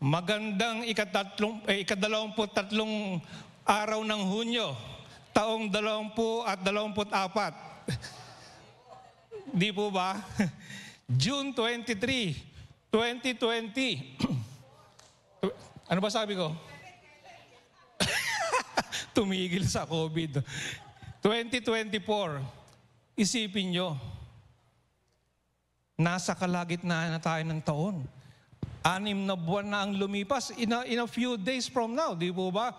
Magandang ikatatlong, eh, ikadalawamput tatlong araw ng Hunyo, taong dalawampu at dalawamput apat. Di po ba? June 23, 2020. ano ba sabi ko? Tumigil sa COVID. 2024, isipin nyo, nasa kalagitnaan na tayo ng taon. Anim na buwan na ang lumipas. In a, in a few days from now, di po ba?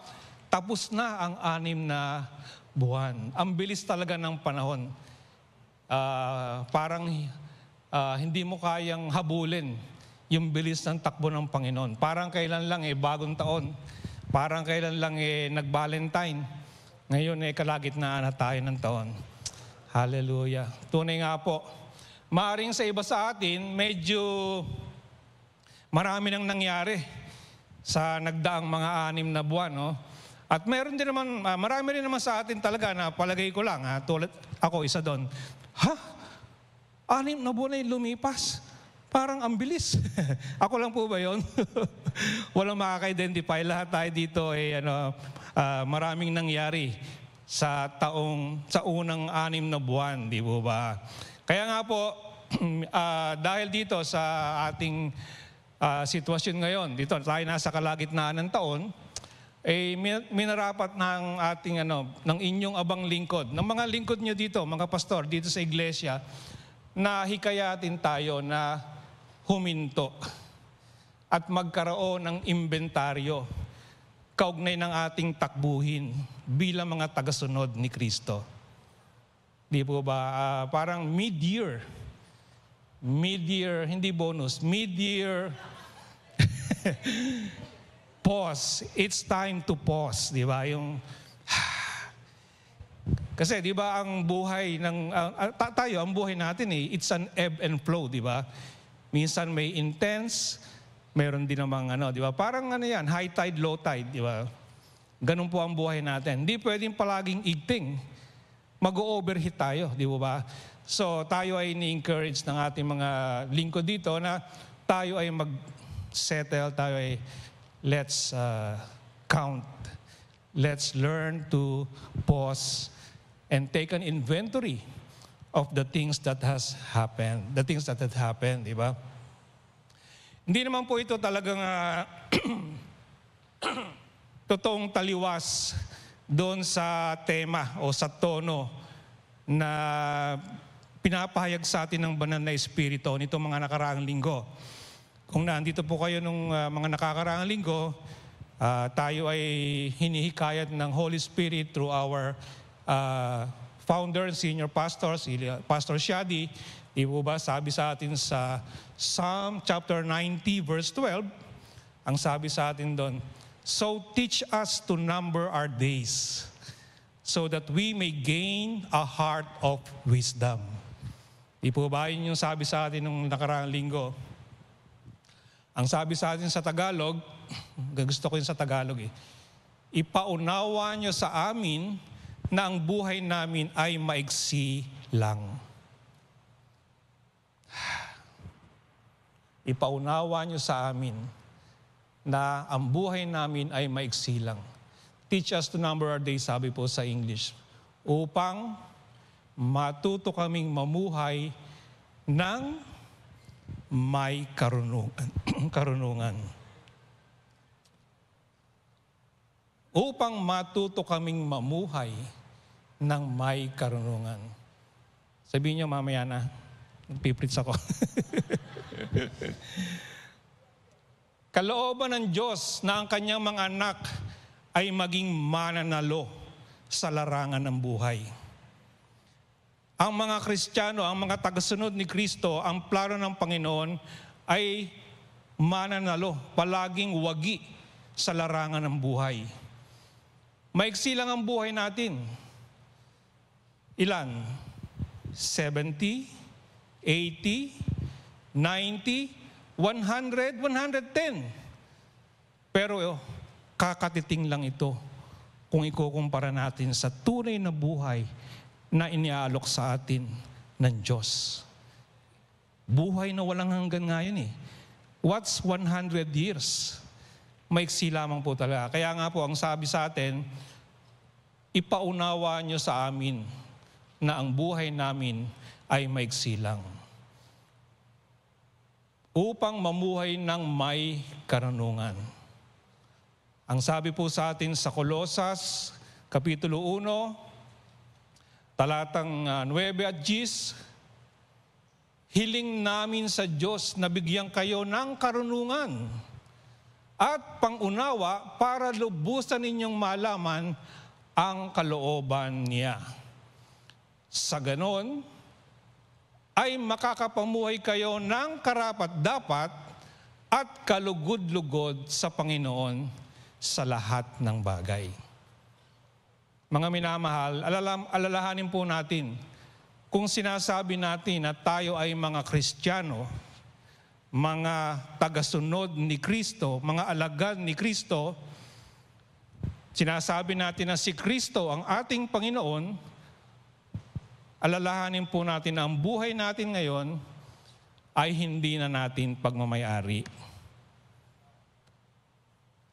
Tapos na ang anim na buwan. Ang bilis talaga ng panahon. Uh, parang uh, hindi mo kayang habulin yung bilis ng takbo ng Panginoon. Parang kailan lang eh, bagong taon. Parang kailan lang eh, nag-Valentine. Ngayon eh, kalagitnaan na tayo ng taon. Hallelujah. Tunay nga po. Maaring sa iba sa atin, medyo marami nang nangyari sa nagdaang mga anim na buwan. No? At mayroon din naman, uh, marami rin naman sa atin talaga na palagay ko lang, ha, ah, tulad ako isa doon, ha? Anim na buwan ay lumipas. Parang ang bilis. ako lang po ba yon? Walang makaka-identify. Lahat tayo dito ay eh, ano, uh, maraming nangyari sa taong sa unang anim na buwan, di po ba? Kaya nga po, uh, dahil dito sa ating uh, sitwasyon ngayon, dito tayo nasa kalagitnaan ng taon, eh minarapat ng ating ano, ng inyong abang lingkod, ng mga lingkod nyo dito, mga pastor, dito sa iglesia, na hikayatin tayo na huminto at magkaroon ng inventaryo kaugnay ng ating takbuhin bilang mga tagasunod ni Kristo. Di po ba? Uh, parang mid-year. Mid-year, hindi bonus, mid-year pause. It's time to pause, di ba? Yung Kasi di ba ang buhay ng uh, tayo, ang buhay natin eh, it's an ebb and flow, di ba? Minsan may intense, meron din namang ano, di ba? Parang ano yan, high tide, low tide, di ba? Ganun po ang buhay natin. Hindi pwedeng palaging igting. Mag-overheat tayo, di ba? So tayo ay ni-encourage ng ating mga lingkod dito na tayo ay mag settle tayo ay eh. let's uh, count. Let's learn to pause and take an inventory of the things that has happened. The things that had happened, di ba? Hindi naman po ito talagang uh, totoong taliwas doon sa tema o sa tono na pinapahayag sa atin ng banal na espiritu nitong mga nakaraang linggo. Kung naandito po kayo nung uh, mga nakakaraang linggo, uh, tayo ay hinihikayat ng Holy Spirit through our uh, founder and senior pastor, si Pastor Shadi. Di po ba sabi sa atin sa Psalm chapter 90 verse 12, ang sabi sa atin doon, So teach us to number our days so that we may gain a heart of wisdom. Di po ba yun yung sabi sa atin nung nakaraang linggo? Ang sabi sa atin sa Tagalog, gusto ko yun sa Tagalog eh, ipaunawa nyo sa amin na ang buhay namin ay maigsi lang. Ipaunawa nyo sa amin na ang buhay namin ay maigsi lang. Teach us to number our days, sabi po sa English, upang matuto kaming mamuhay ng may karunungan. karunungan. Upang matuto kaming mamuhay ng may karunungan. Sabihin niyo mamaya na, nagpiprits ako. Kalooban ng Diyos na ang kanyang mga anak ay maging mananalo sa larangan ng buhay. Ang mga Kristiyano, ang mga tagasunod ni Kristo, ang plano ng Panginoon ay mananalo, palaging wagi sa larangan ng buhay. Maiksi lang ang buhay natin. Ilan? 70, 80, 90, 100, 110. Pero oh, kakatiting lang ito kung ikukumpara natin sa tunay na buhay na inialok sa atin ng Diyos. Buhay na walang hanggan ngayon eh. What's 100 years? Maiksi lamang po talaga. Kaya nga po, ang sabi sa atin, ipaunawa nyo sa amin na ang buhay namin ay maiksi lang. Upang mamuhay ng may karanungan. Ang sabi po sa atin sa Kolosas, Kapitulo 1, talatang 9 ah, at 10, hiling namin sa Diyos na bigyan kayo ng karunungan at pangunawa para lubusan ninyong malaman ang kalooban niya. Sa ganon, ay makakapamuhay kayo ng karapat-dapat at kalugod-lugod sa Panginoon sa lahat ng bagay mga minamahal, alalam, alalahanin po natin, kung sinasabi natin na tayo ay mga Kristiyano, mga tagasunod ni Kristo, mga alagad ni Kristo, sinasabi natin na si Kristo ang ating Panginoon, alalahanin po natin na ang buhay natin ngayon ay hindi na natin pagmamayari.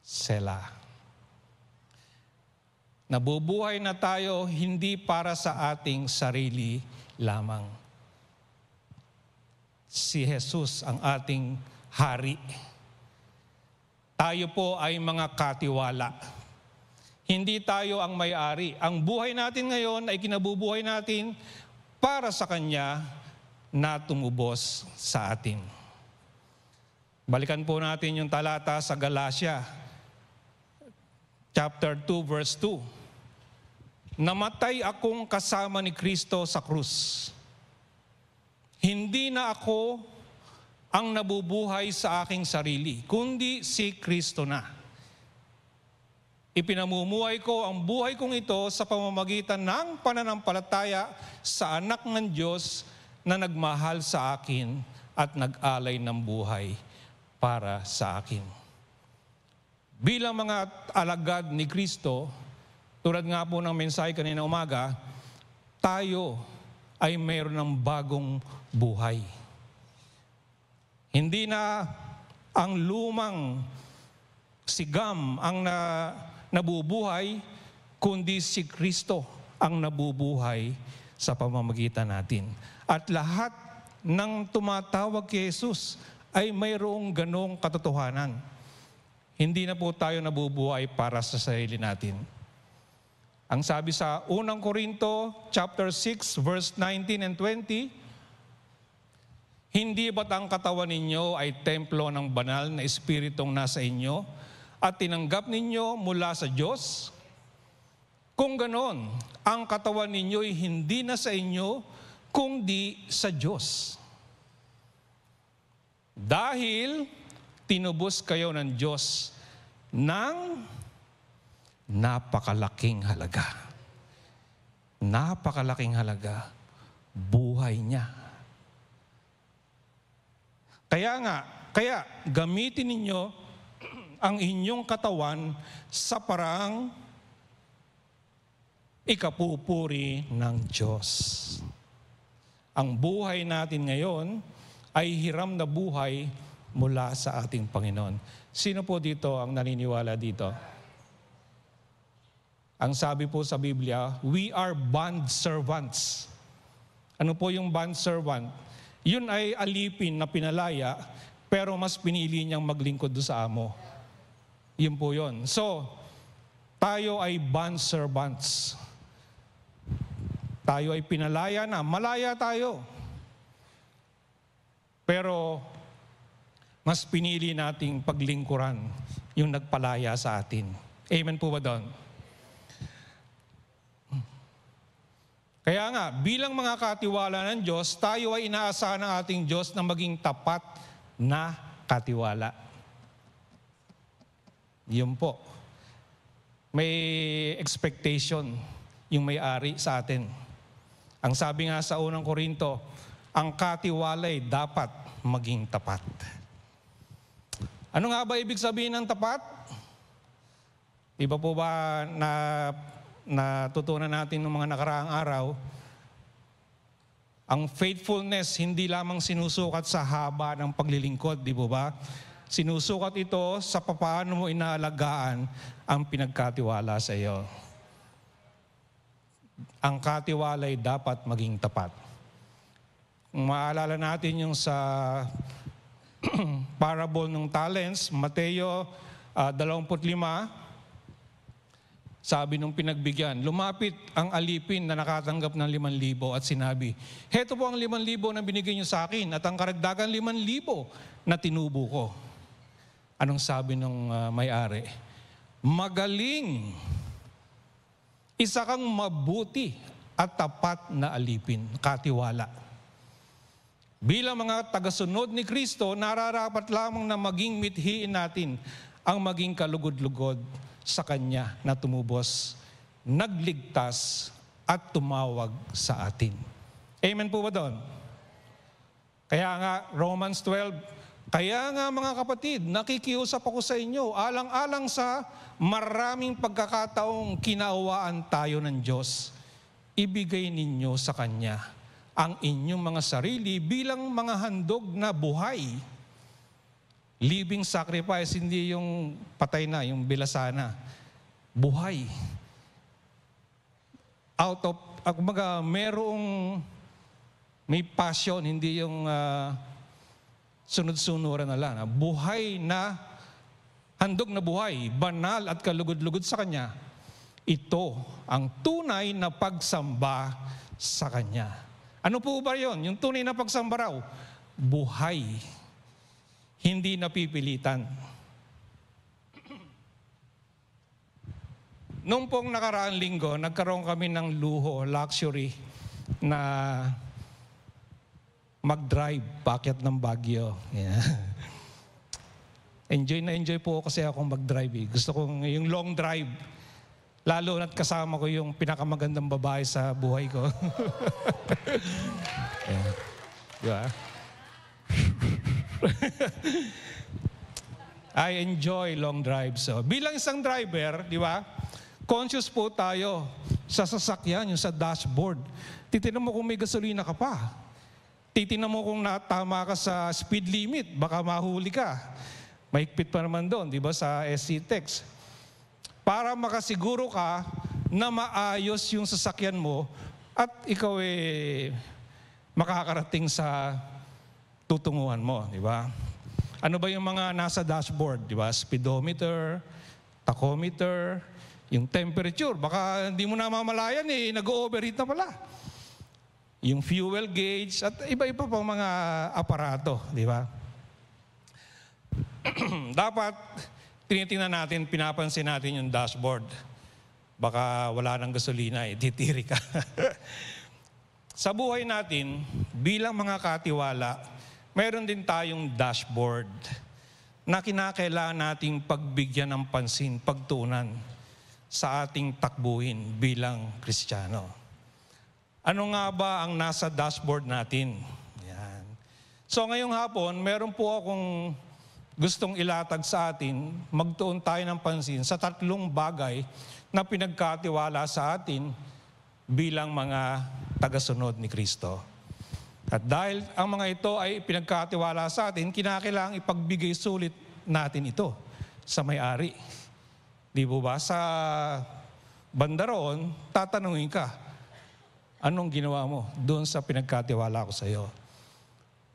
Selah. Nabubuhay na tayo hindi para sa ating sarili lamang. Si Jesus ang ating hari. Tayo po ay mga katiwala. Hindi tayo ang may-ari. Ang buhay natin ngayon ay kinabubuhay natin para sa Kanya na tumubos sa atin. Balikan po natin yung talata sa Galatia chapter 2 verse 2. Namatay akong kasama ni Kristo sa krus. Hindi na ako ang nabubuhay sa aking sarili, kundi si Kristo na. Ipinamumuhay ko ang buhay kong ito sa pamamagitan ng pananampalataya sa anak ng Diyos na nagmahal sa akin at nag-alay ng buhay para sa akin. Bilang mga alagad ni Kristo, tulad nga po ng mensahe kanina umaga, tayo ay mayroon ng bagong buhay. Hindi na ang lumang sigam ang na, nabubuhay, kundi si Kristo ang nabubuhay sa pamamagitan natin. At lahat ng tumatawag kay Jesus ay mayroong ganong katotohanan. Hindi na po tayo nabubuhay para sa sarili natin ang sabi sa 1 Korinto chapter 6 verse 19 and 20, Hindi ba't ang katawan ninyo ay templo ng banal na espiritong nasa inyo at tinanggap ninyo mula sa Diyos? Kung ganon, ang katawan ninyo ay hindi na sa inyo, kundi sa Diyos. Dahil tinubos kayo ng Diyos ng napakalaking halaga. Napakalaking halaga buhay niya. Kaya nga, kaya gamitin ninyo ang inyong katawan sa parang ikapupuri ng Diyos. Ang buhay natin ngayon ay hiram na buhay mula sa ating Panginoon. Sino po dito ang naniniwala dito? Ang sabi po sa Biblia, we are bond servants. Ano po yung bond servant? Yun ay alipin na pinalaya, pero mas pinili niyang maglingkod do sa amo. Yun po yun. So, tayo ay bond servants. Tayo ay pinalaya na. Malaya tayo. Pero, mas pinili nating paglingkuran yung nagpalaya sa atin. Amen po ba doon? Kaya nga, bilang mga katiwala ng Diyos, tayo ay inaasahan ng ating Diyos na maging tapat na katiwala. Yun po. May expectation yung may-ari sa atin. Ang sabi nga sa unang Korinto, ang katiwala ay dapat maging tapat. Ano nga ba ibig sabihin ng tapat? Iba po ba na natutunan natin ng mga nakaraang araw, ang faithfulness hindi lamang sinusukat sa haba ng paglilingkod, di ba? Sinusukat ito sa paano mo inaalagaan ang pinagkatiwala sa iyo. Ang katiwala ay dapat maging tapat. Kung maalala natin yung sa parable ng talents, Mateo uh, ah, 25, sabi nung pinagbigyan, lumapit ang alipin na nakatanggap ng 5,000 at sinabi, Heto po ang 5,000 na binigay niyo sa akin at ang karagdagan 5,000 na tinubo ko. Anong sabi ng uh, ah, may-ari? Magaling! Isa kang mabuti at tapat na alipin, katiwala. Bilang mga tagasunod ni Kristo, nararapat lamang na maging mithiin natin ang maging kalugod-lugod sa Kanya na tumubos, nagligtas at tumawag sa atin. Amen po ba doon? Kaya nga, Romans 12, kaya nga mga kapatid, nakikiusap ako sa inyo, alang-alang sa maraming pagkakataong kinauwaan tayo ng Diyos, ibigay ninyo sa Kanya ang inyong mga sarili bilang mga handog na buhay Living sacrifice, hindi yung patay na, yung bilasana. Buhay. Out of, ah, kumbaga, merong may passion, hindi yung uh, ah, sunod-sunuran na lang. Buhay na, handog na buhay, banal at kalugod-lugod sa Kanya. Ito ang tunay na pagsamba sa Kanya. Ano po ba yon? Yung tunay na pagsamba raw, buhay hindi napipilitan. Noong pong nakaraang linggo, nagkaroon kami ng luho, luxury, na mag-drive, packet ng Baguio. Yeah. Enjoy na enjoy po kasi ako mag-drive. Eh. Gusto kong yung long drive, lalo na't kasama ko yung pinakamagandang babae sa buhay ko. yeah. Yeah. I enjoy long drives. So, oh. bilang isang driver, di ba, conscious po tayo sa sasakyan, yung sa dashboard. Titinan mo kung may gasolina ka pa. Titinan mo kung natama ka sa speed limit, baka mahuli ka. Mahigpit pa naman doon, di ba, sa SC Text. Para makasiguro ka na maayos yung sasakyan mo at ikaw eh makakarating sa tutunguhan mo, di ba? Ano ba yung mga nasa dashboard, di ba? Speedometer, tachometer, yung temperature. Baka hindi mo na mamalayan eh, nag-overheat na pala. Yung fuel gauge at iba-iba pang mga aparato, di ba? Dapat tinitingnan natin, pinapansin natin yung dashboard. Baka wala ng gasolina eh, titiri ka. Sa buhay natin, bilang mga katiwala, Meron din tayong dashboard na kinakailangan nating pagbigyan ng pansin, pagtunan sa ating takbuhin bilang Kristiyano. Ano nga ba ang nasa dashboard natin? Yan. So ngayong hapon, meron po akong gustong ilatag sa atin, magtuon tayo ng pansin sa tatlong bagay na pinagkatiwala sa atin bilang mga tagasunod ni Kristo. At dahil ang mga ito ay pinagkatiwala sa atin, kinakailangang ipagbigay sulit natin ito sa may-ari. Di po ba? Sa banda tatanungin ka, anong ginawa mo doon sa pinagkatiwala ko sa iyo?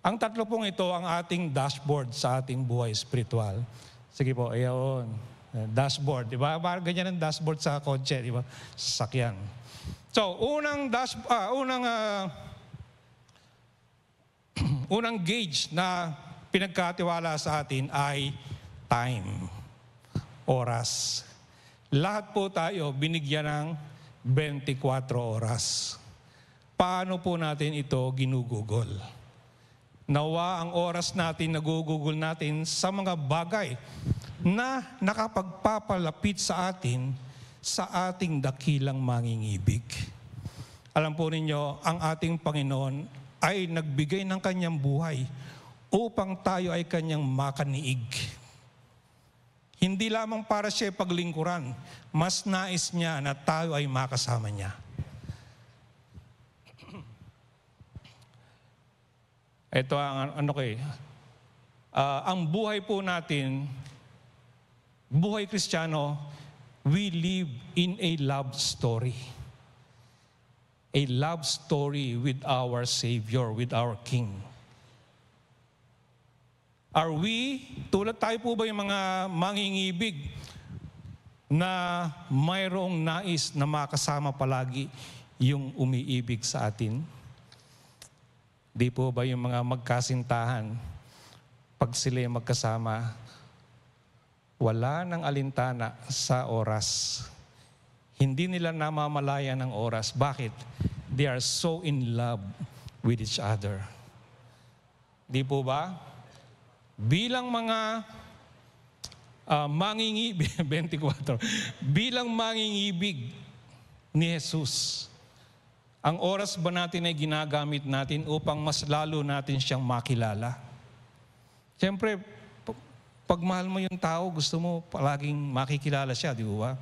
Ang tatlo pong ito ang ating dashboard sa ating buhay spiritual. Sige po, ayon. Dashboard, di ba? Parang ganyan ang dashboard sa kotse, di ba? Sasakyan. So, unang dash, ah, unang uh, unang gauge na pinagkatiwala sa atin ay time, oras. Lahat po tayo binigyan ng 24 oras. Paano po natin ito ginugugol? Nawa ang oras natin, nagugugol natin sa mga bagay na nakapagpapalapit sa atin sa ating dakilang mangingibig. Alam po ninyo, ang ating Panginoon ay nagbigay ng kanyang buhay upang tayo ay kanyang makaniig. Hindi lamang para siya paglingkuran, mas nais niya na tayo ay makasama niya. Ito ang ano kay. Uh, ang buhay po natin, buhay Kristiyano, we live in a love story a love story with our Savior, with our King. Are we, tulad tayo po ba yung mga mangingibig na mayroong nais na makasama palagi yung umiibig sa atin? Di po ba yung mga magkasintahan, pag sila magkasama, wala ng alintana sa oras hindi nila namamalayan ang oras. Bakit? They are so in love with each other. Di po ba? Bilang mga uh, mangingibig, 24, bilang mangingibig ni Jesus, ang oras ba natin ay ginagamit natin upang mas lalo natin siyang makilala? Siyempre, pag mahal mo yung tao, gusto mo palaging makikilala siya, di ba?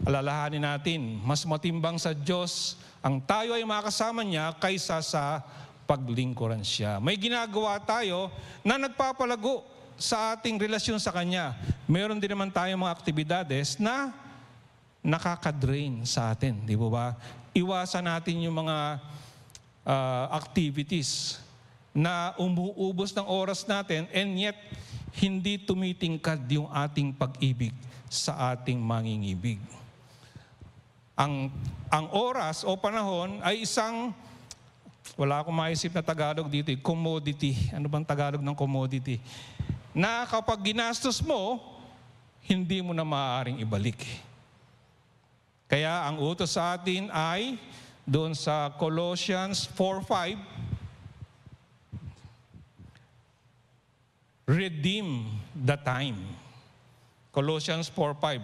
Alalahanin natin, mas matimbang sa Diyos ang tayo ay makasama niya kaysa sa paglingkuran siya. May ginagawa tayo na nagpapalago sa ating relasyon sa Kanya. Meron din naman tayong mga aktibidades na nakaka-drain sa atin, di ba ba? Iwasan natin yung mga uh, activities na umuubos ng oras natin and yet hindi tumitingkad yung ating pag-ibig sa ating mangingibig. Ang, ang oras o panahon ay isang, wala akong maisip na Tagalog dito, eh, commodity. Ano bang Tagalog ng commodity? Na kapag ginastos mo, hindi mo na maaaring ibalik. Kaya ang utos sa atin ay doon sa Colossians 4.5, redeem the time. Colossians 4.5.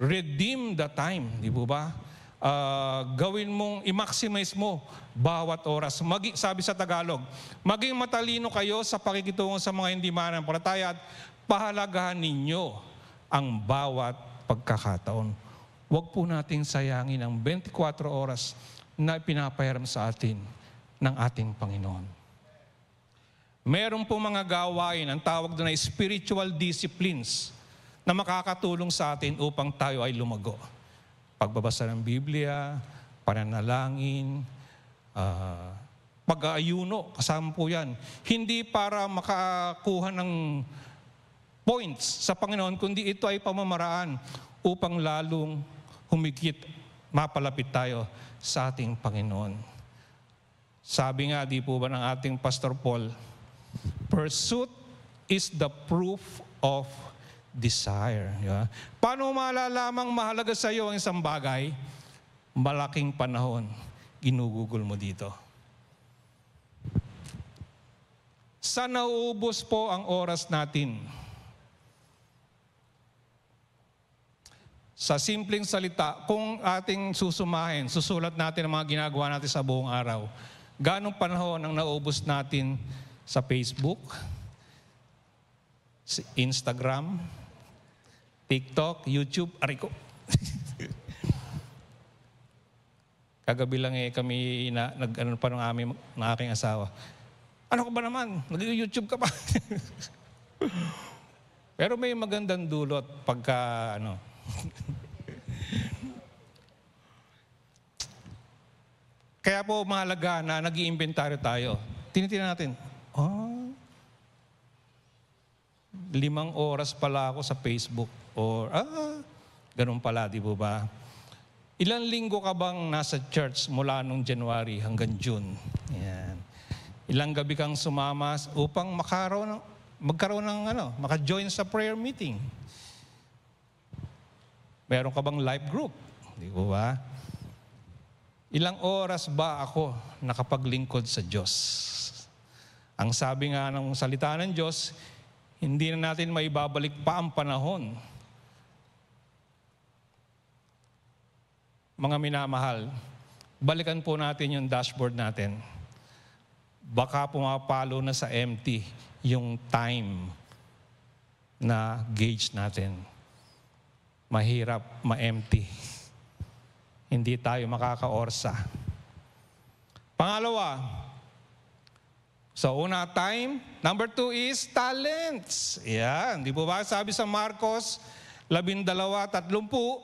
Redeem the time, di po ba? Uh, gawin mong, i-maximize mo bawat oras. Magi, sabi sa Tagalog, maging matalino kayo sa pakikitungo sa mga hindi mananampalataya at pahalagahan ninyo ang bawat pagkakataon. Huwag po nating sayangin ang 24 oras na pinapahiram sa atin ng ating Panginoon. Meron po mga gawain, ang tawag doon ay spiritual disciplines na makakatulong sa atin upang tayo ay lumago. Pagbabasa ng Biblia, pananalangin, uh, pag-aayuno, kasama po yan. Hindi para makakuha ng points sa Panginoon, kundi ito ay pamamaraan upang lalong humigit, mapalapit tayo sa ating Panginoon. Sabi nga, di po ba ng ating Pastor Paul, Pursuit is the proof of desire. Yeah? Paano malalamang mahalaga sa iyo ang isang bagay? Malaking panahon, ginugugol mo dito. Sa nauubos po ang oras natin. Sa simpleng salita, kung ating susumahin, susulat natin ang mga ginagawa natin sa buong araw, ganong panahon ang naubos natin sa Facebook, sa Instagram, TikTok, YouTube, ariko. Kagabi lang eh kami na, nag ano pa ng amin ng aking asawa. Ano ko ba naman? Nag-YouTube ka pa. Pero may magandang dulot pagka ano. Kaya po mahalaga na nag iimbentaryo tayo. Tinitingnan natin, ah, limang oras pala ako sa Facebook or ah, ganun pala, di ba ba? Ilan linggo ka bang nasa church mula nung January hanggang June? Yan. Ilang gabi kang sumama upang makaroon, magkaroon ng ano, maka-join sa prayer meeting? Meron ka bang life group? Di ba ba? Ilang oras ba ako nakapaglingkod sa Diyos? Ang sabi nga ng salita ng Diyos, hindi na natin maibabalik pa ang panahon. Mga minamahal, balikan po natin yung dashboard natin. Baka pumapalo na sa empty yung time na gauge natin. Mahirap ma-empty. Hindi tayo makakaorsa. Pangalawa, So, una time. Number two is talents. Yan. Di po ba? Sabi sa Marcos, labindalawa, tatlumpu.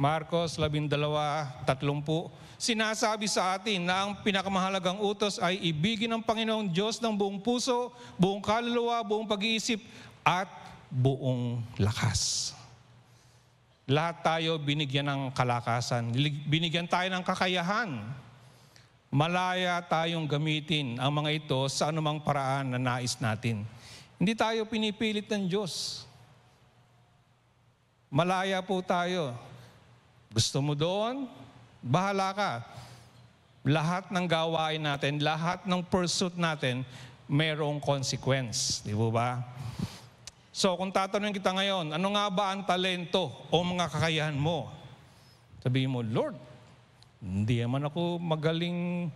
Marcos, labindalawa, tatlumpu. Sinasabi sa atin na ang pinakamahalagang utos ay ibigin ng Panginoong Diyos ng buong puso, buong kaluluwa, buong pag-iisip, at buong lakas. Lahat tayo binigyan ng kalakasan, binigyan tayo ng kakayahan, malaya tayong gamitin ang mga ito sa anumang paraan na nais natin. Hindi tayo pinipilit ng Diyos. Malaya po tayo. Gusto mo doon? Bahala ka. Lahat ng gawain natin, lahat ng pursuit natin, mayroong consequence. Di ba? So kung tatanungin kita ngayon, ano nga ba ang talento o mga kakayahan mo? Sabihin mo, Lord, hindi man ako magaling,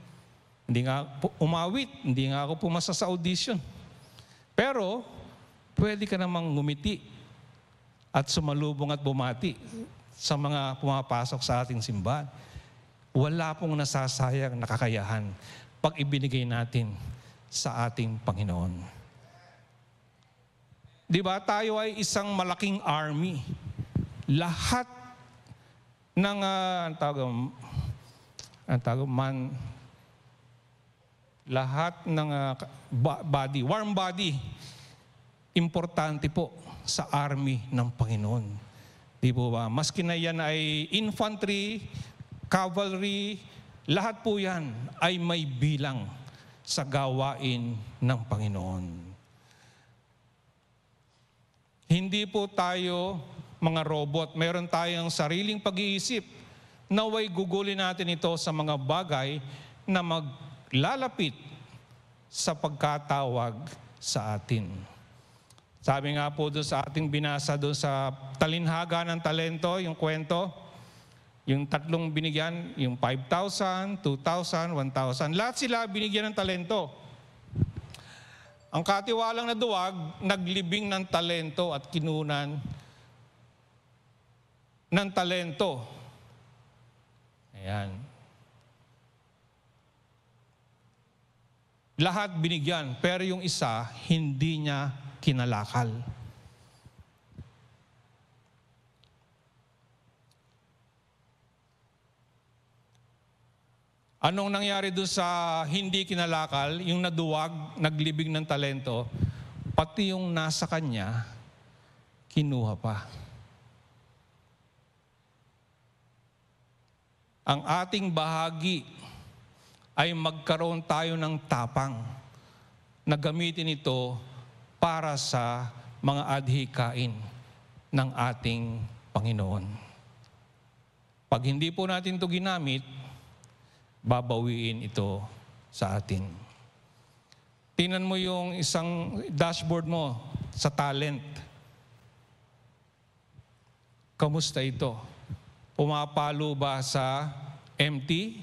hindi nga umawit, hindi nga ako pumasa sa audition. Pero, pwede ka namang ngumiti at sumalubong at bumati sa mga pumapasok sa ating simbahan. Wala pong nasasayang nakakayahan pag ibinigay natin sa ating Panginoon. Di ba? Tayo ay isang malaking army. Lahat ng, uh, tawag, ang tawag, man, lahat ng uh, body, warm body, importante po sa army ng Panginoon. Di po ba? Maski na yan ay infantry, cavalry, lahat po yan ay may bilang sa gawain ng Panginoon. Hindi po tayo mga robot. Meron tayong sariling pag-iisip Naway gugulin natin ito sa mga bagay na maglalapit sa pagkatawag sa atin. Sabi nga po doon sa ating binasa doon sa talinhaga ng talento, yung kwento, yung tatlong binigyan, yung 5,000, 2,000, 1,000, lahat sila binigyan ng talento. Ang katiwalang na duwag, naglibing ng talento at kinunan ng talento Ayan. Lahat binigyan, pero yung isa, hindi niya kinalakal. Anong nangyari doon sa hindi kinalakal, yung naduwag, naglibing ng talento, pati yung nasa kanya, kinuha pa. ang ating bahagi ay magkaroon tayo ng tapang na gamitin ito para sa mga adhikain ng ating Panginoon. Pag hindi po natin ito ginamit, babawiin ito sa atin. Tinan mo yung isang dashboard mo sa talent. Kamusta ito? pumapalo ba sa MT?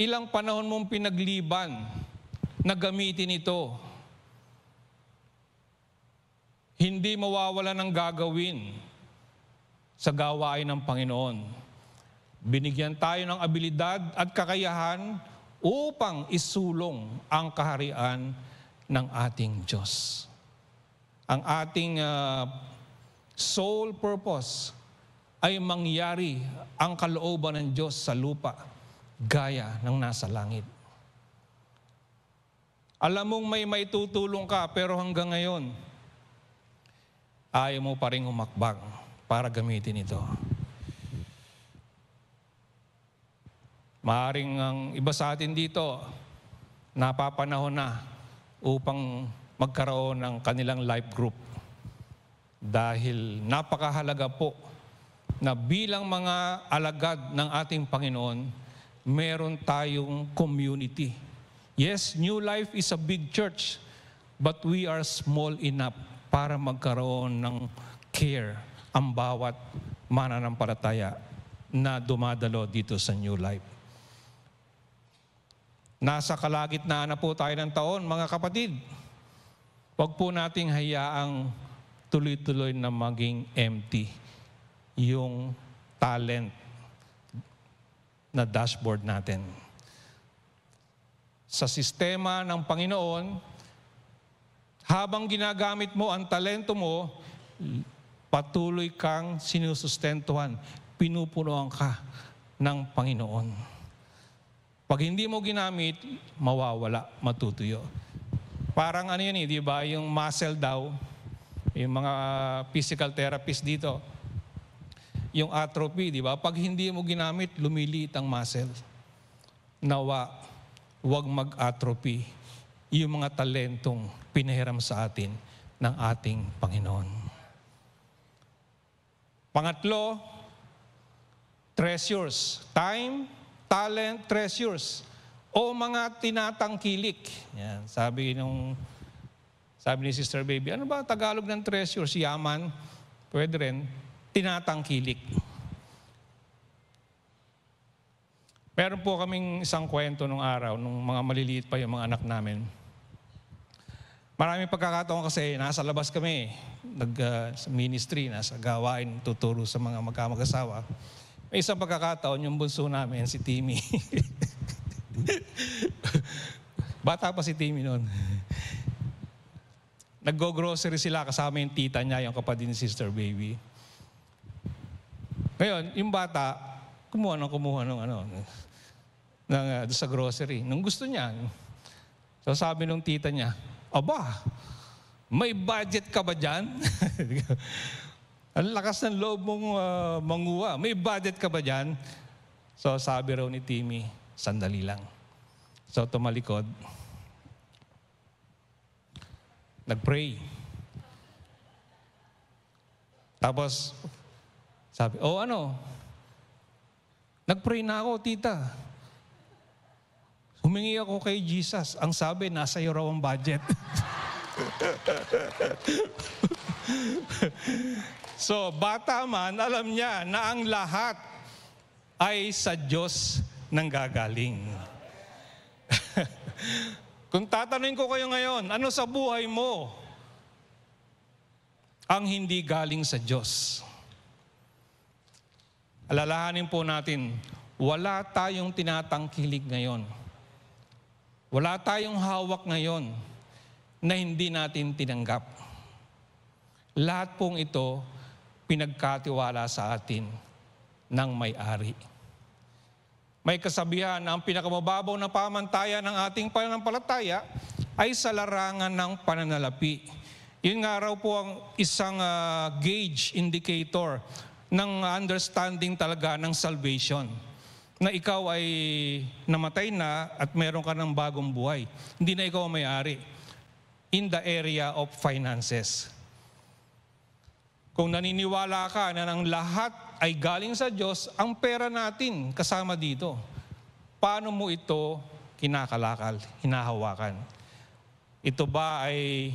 ilang panahon mong pinagliban na gamitin ito? Hindi mawawala ng gagawin sa gawain ng Panginoon. Binigyan tayo ng abilidad at kakayahan upang isulong ang kaharian ng ating Diyos. Ang ating uh, sole purpose ay mangyari ang kalooban ng Diyos sa lupa gaya ng nasa langit. Alam mong may maitutulong ka pero hanggang ngayon, ayaw mo pa rin umakbang para gamitin ito. Maaring ang iba sa atin dito, napapanahon na upang magkaroon ng kanilang life group. Dahil napakahalaga po na bilang mga alagad ng ating Panginoon, meron tayong community. Yes, New Life is a big church, but we are small enough para magkaroon ng care ang bawat mananampalataya na dumadalo dito sa New Life. Nasa kalagitnaan na po tayo ng taon, mga kapatid. Huwag po nating hayaang tuloy-tuloy na maging empty yung talent na dashboard natin. Sa sistema ng Panginoon, habang ginagamit mo ang talento mo, patuloy kang sinusustentuhan, pinupunoan ka ng Panginoon. Pag hindi mo ginamit, mawawala, matutuyo. Parang ano yun eh, di ba? Yung muscle daw, yung mga physical therapist dito, yung atrophy, di ba? Pag hindi mo ginamit, lumiliit ang muscle. Nawa, huwag mag-atrophy yung mga talentong pinahiram sa atin ng ating Panginoon. Pangatlo, treasures. Time, talent, treasures. O mga tinatangkilik. Yan, sabi nung sabi ni Sister Baby, ano ba Tagalog ng treasures? Yaman? Pwede rin tinatangkilik. Meron po kaming isang kwento nung araw, nung mga maliliit pa yung mga anak namin. Maraming pagkakataon kasi nasa labas kami, nag, uh, ministry, nasa gawain, tuturo sa mga magkamag-asawa. May isang pagkakataon, yung bunso namin, si Timmy. Bata pa si Timmy noon. Nag-go-grocery sila kasama yung tita niya, yung kapatid ni Sister Baby. Ngayon, yung bata, kumuha ng kumuha ng ano, ng, uh, sa grocery. Nung gusto niya, so sabi ng tita niya, Aba, may budget ka ba dyan? Ang lakas ng loob mong uh, manguha. May budget ka ba dyan? So sabi raw ni Timmy, sandali lang. So tumalikod. Nagpray. Tapos sabi, oh ano, nagpray na ako, tita. Humingi ako kay Jesus. Ang sabi, nasa iyo raw ang budget. so, bata man, alam niya na ang lahat ay sa Diyos nang gagaling. Kung tatanungin ko kayo ngayon, ano sa buhay mo ang hindi galing sa Diyos? Alalahanin po natin, wala tayong tinatangkilig ngayon. Wala tayong hawak ngayon na hindi natin tinanggap. Lahat pong ito pinagkatiwala sa atin ng may-ari. May kasabihan na ang pinakamababaw na pamantayan ng ating pananampalataya ay sa larangan ng pananalapi. Yun nga raw po ang isang uh, gauge indicator ng understanding talaga ng salvation. Na ikaw ay namatay na at meron ka ng bagong buhay. Hindi na ikaw may-ari. In the area of finances. Kung naniniwala ka na ng lahat ay galing sa Diyos, ang pera natin kasama dito. Paano mo ito kinakalakal, hinahawakan? Ito ba ay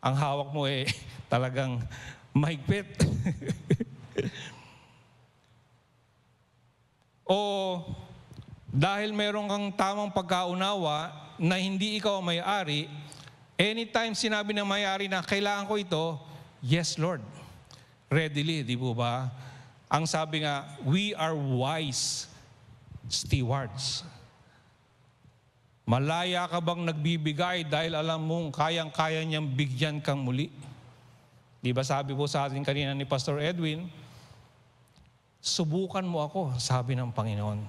ang hawak mo eh talagang mahigpit? o dahil meron kang tamang pagkaunawa na hindi ikaw ang may-ari, anytime sinabi ng may-ari na kailangan ko ito, yes Lord, readily, di po ba? Ang sabi nga, we are wise stewards. Malaya ka bang nagbibigay dahil alam mong kayang-kaya niyang bigyan kang muli? Di ba sabi po sa atin kanina ni Pastor Edwin, Subukan mo ako, sabi ng Panginoon.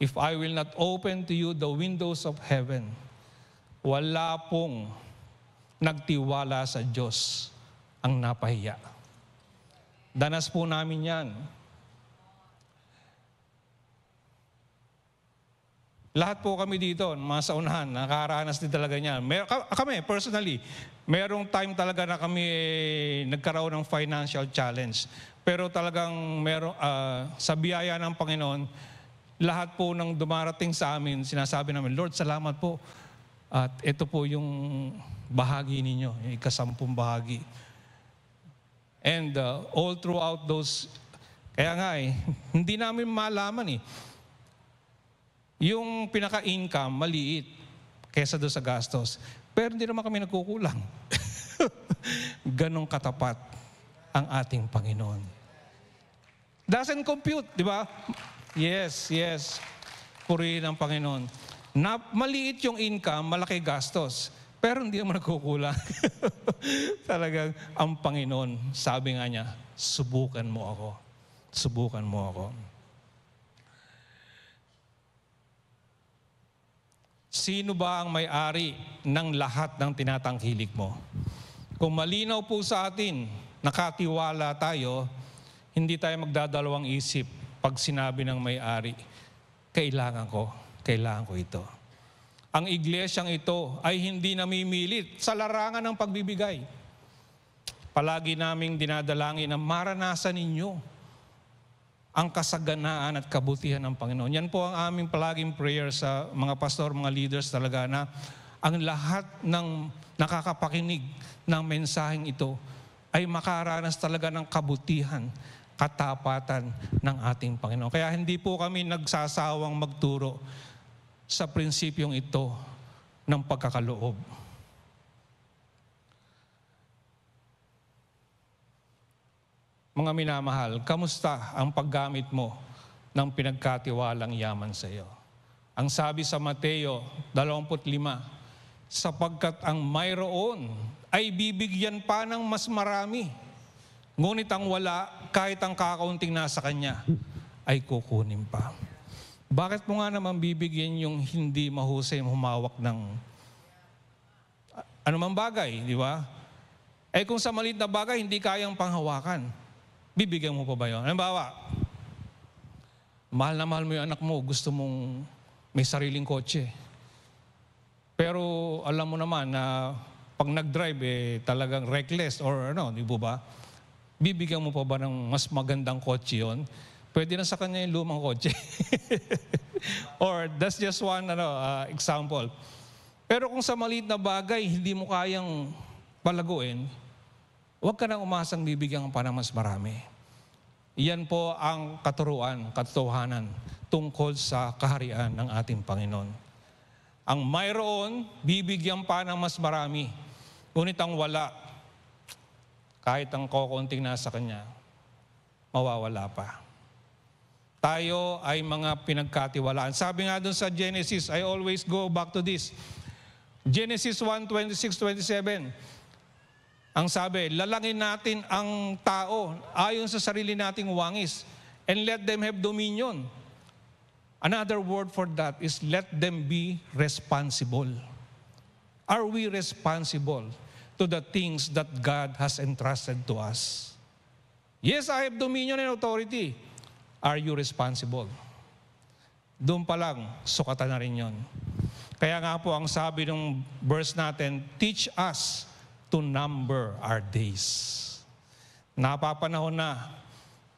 If I will not open to you the windows of heaven, wala pong nagtiwala sa Diyos ang napahiya. Danas po namin yan. Lahat po kami dito, mga saunahan, nakakaranas din talaga niyan. Mer- kami, personally, merong time talaga na kami eh, nagkaroon ng financial challenge. Pero talagang merong, uh, sa biyaya ng Panginoon, lahat po ng dumarating sa amin, sinasabi namin, Lord, salamat po. At ito po yung bahagi ninyo, yung ikasampung bahagi. And uh, all throughout those, kaya nga eh, hindi namin malaman eh. Yung pinaka-income, maliit kesa doon sa gastos. Pero hindi naman kami nagkukulang. Ganong katapat ang ating Panginoon. Doesn't compute, di ba? Yes, yes. Purihin ang Panginoon. Na, maliit yung income, malaki gastos. Pero hindi naman nagkukulang. Talagang ang Panginoon, sabi nga niya, subukan mo ako. Subukan mo ako. Sino ba ang may-ari ng lahat ng tinatangkilik mo? Kung malinaw po sa atin, nakatiwala tayo, hindi tayo magdadalawang isip pag sinabi ng may-ari, kailangan ko, kailangan ko ito. Ang iglesyang ito ay hindi namimilit sa larangan ng pagbibigay. Palagi naming dinadalangin na maranasan ninyo ang kasaganaan at kabutihan ng Panginoon. Yan po ang aming palaging prayer sa mga pastor, mga leaders talaga na ang lahat ng nakakapakinig ng mensaheng ito ay makaranas talaga ng kabutihan, katapatan ng ating Panginoon. Kaya hindi po kami nagsasawang magturo sa prinsipyong ito ng pagkakaloob. mga minamahal, kamusta ang paggamit mo ng pinagkatiwalang yaman sa iyo? Ang sabi sa Mateo 25, sapagkat ang mayroon ay bibigyan pa ng mas marami. Ngunit ang wala, kahit ang kakaunting nasa kanya, ay kukunin pa. Bakit mo nga naman bibigyan yung hindi mahusay humawak ng anumang bagay, di ba? Eh kung sa malit na bagay, hindi kayang panghawakan bibigyan mo pa ba yun? Halimbawa, mahal na mahal mo yung anak mo, gusto mong may sariling kotse. Pero alam mo naman na pag nag-drive, eh, talagang reckless or ano, di ba? Bibigyan mo pa ba ng mas magandang kotse yon? Pwede na sa kanya yung lumang kotse. or that's just one ano, uh, example. Pero kung sa maliit na bagay, hindi mo kayang palaguin, Huwag ka nang umasang bibigyan pa ng mas marami. Iyan po ang katuruan, katotohanan tungkol sa kaharian ng ating Panginoon. Ang mayroon, bibigyan pa ng mas marami. Ngunit ang wala, kahit ang kokonting nasa Kanya, mawawala pa. Tayo ay mga pinagkatiwalaan. Sabi nga doon sa Genesis, I always go back to this. Genesis 1, 26, 27. Ang sabi, lalangin natin ang tao ayon sa sarili nating wangis and let them have dominion. Another word for that is let them be responsible. Are we responsible to the things that God has entrusted to us? Yes, I have dominion and authority. Are you responsible? Doon pa lang, sukatan na rin yun. Kaya nga po, ang sabi ng verse natin, teach us to number our days. Napapanahon na,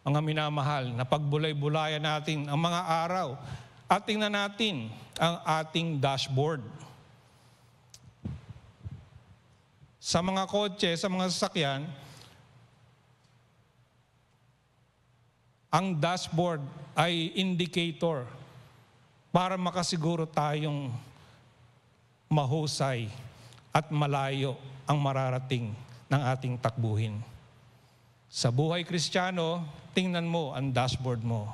mga minamahal, na pagbulay-bulayan natin ang mga araw at tingnan natin ang ating dashboard. Sa mga kotse, sa mga sasakyan, ang dashboard ay indicator para makasiguro tayong mahusay at malayo ang mararating ng ating takbuhin. Sa buhay kristyano, tingnan mo ang dashboard mo.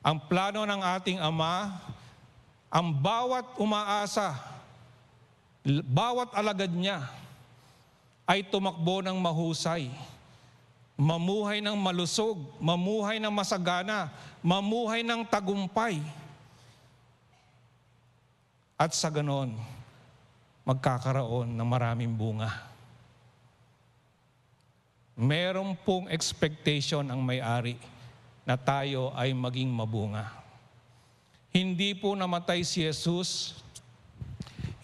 Ang plano ng ating Ama, ang bawat umaasa, bawat alagad niya ay tumakbo ng mahusay, mamuhay ng malusog, mamuhay ng masagana, mamuhay ng tagumpay. At sa ganoon, magkakaroon ng maraming bunga. Meron pong expectation ang may-ari na tayo ay maging mabunga. Hindi po namatay si Jesus,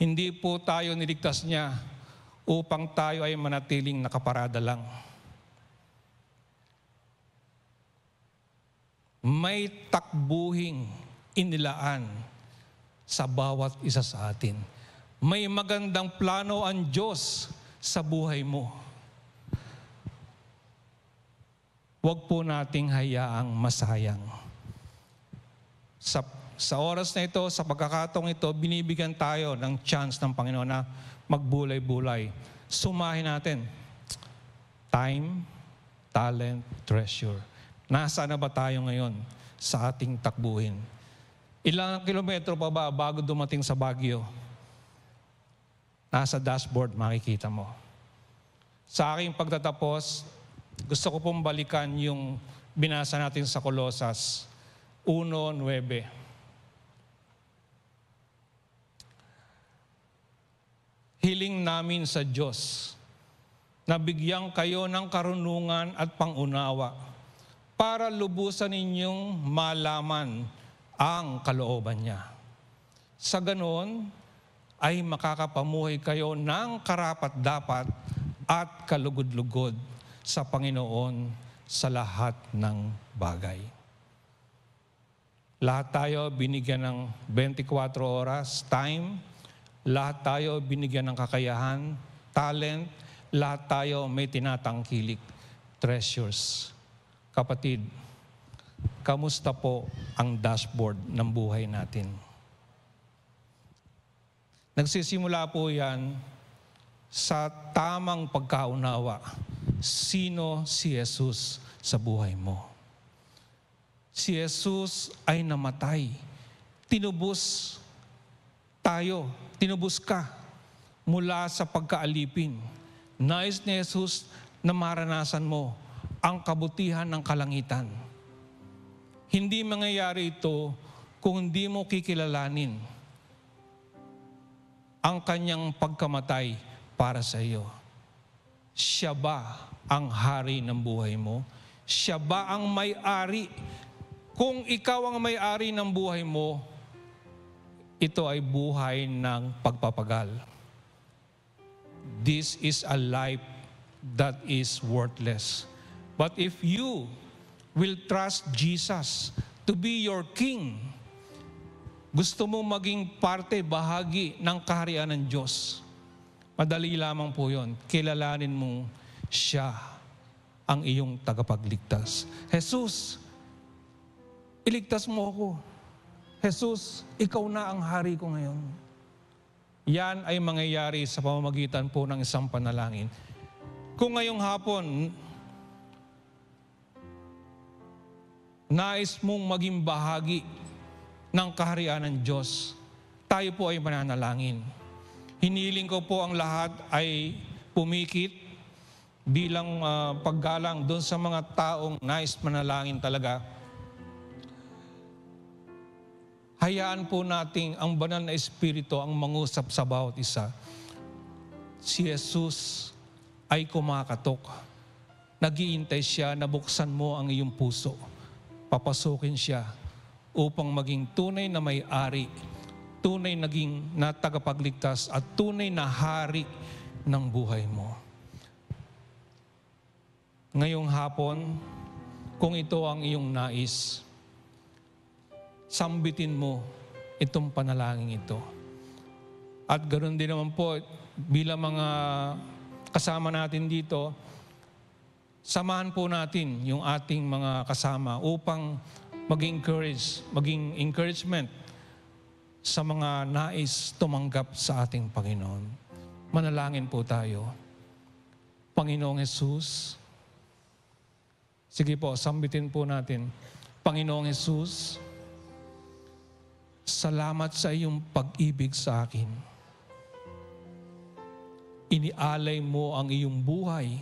hindi po tayo niligtas niya upang tayo ay manatiling nakaparada lang. May takbuhing inilaan sa bawat isa sa atin may magandang plano ang Diyos sa buhay mo. Huwag po nating hayaang masayang. Sa, sa oras na ito, sa pagkakatong ito, binibigyan tayo ng chance ng Panginoon na magbulay-bulay. Sumahin natin. Time, talent, treasure. Nasaan na ba tayo ngayon sa ating takbuhin? Ilang kilometro pa ba bago dumating sa Baguio? Nasa dashboard makikita mo. Sa aking pagtatapos, gusto ko pong balikan yung binasa natin sa Kolosas 1.9. hiling namin sa Diyos na bigyan kayo ng karunungan at pangunawa para lubusan ninyong malaman ang kalooban niya. Sa ganoon, ay makakapamuhay kayo ng karapat-dapat at kalugod-lugod sa Panginoon sa lahat ng bagay. Lahat tayo binigyan ng 24 oras time, lahat tayo binigyan ng kakayahan, talent, lahat tayo may tinatangkilik, treasures. Kapatid, kamusta po ang dashboard ng buhay natin? Nagsisimula po yan sa tamang pagkaunawa. Sino si Jesus sa buhay mo? Si Jesus ay namatay. Tinubos tayo. Tinubos ka mula sa pagkaalipin. Nais ni Jesus na maranasan mo ang kabutihan ng kalangitan. Hindi mangyayari ito kung hindi mo kikilalanin ang kanyang pagkamatay para sa iyo? Siya ba ang hari ng buhay mo? Siya ba ang may-ari? Kung ikaw ang may-ari ng buhay mo, ito ay buhay ng pagpapagal. This is a life that is worthless. But if you will trust Jesus to be your king, gusto mo maging parte, bahagi ng kaharian ng Diyos. Madali lamang po yon. Kilalanin mo siya ang iyong tagapagligtas. Jesus, iligtas mo ako. Jesus, ikaw na ang hari ko ngayon. Yan ay mangyayari sa pamamagitan po ng isang panalangin. Kung ngayong hapon, nais mong maging bahagi ng kaharian ng Diyos. Tayo po ay mananalangin. Hiniling ko po ang lahat ay pumikit bilang uh, paggalang doon sa mga taong nais manalangin talaga. Hayaan po nating ang banal na Espiritu ang mangusap sa bawat isa. Si Jesus ay kumakatok. Nagiintay siya na buksan mo ang iyong puso. Papasukin siya upang maging tunay na may-ari, tunay naging na tagapagligtas at tunay na hari ng buhay mo. Ngayong hapon, kung ito ang iyong nais, sambitin mo itong panalangin ito. At ganoon din naman po, bilang mga kasama natin dito, samahan po natin yung ating mga kasama upang maging encourage, maging encouragement sa mga nais tumanggap sa ating Panginoon. Manalangin po tayo. Panginoong Jesus, sige po, sambitin po natin. Panginoong Jesus, salamat sa iyong pag-ibig sa akin. Inialay mo ang iyong buhay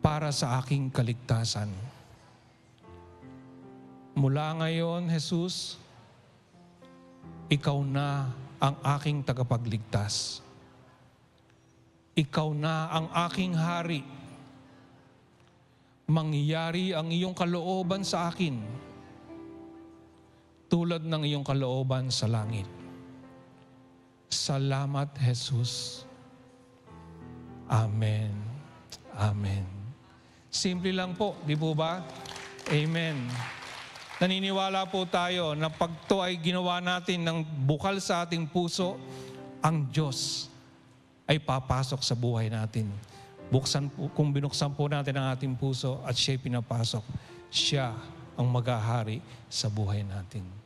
para sa aking kaligtasan. Mula ngayon, Jesus, ikaw na ang aking tagapagligtas. Ikaw na ang aking hari. Mangyari ang iyong kalooban sa akin tulad ng iyong kalooban sa langit. Salamat, Jesus. Amen. Amen. Simple lang po, di po ba? Amen. Naniniwala po tayo na pag ay ginawa natin ng bukal sa ating puso, ang Diyos ay papasok sa buhay natin. Buksan po, kung binuksan po natin ang ating puso at siya'y pinapasok, siya ang maghahari sa buhay natin.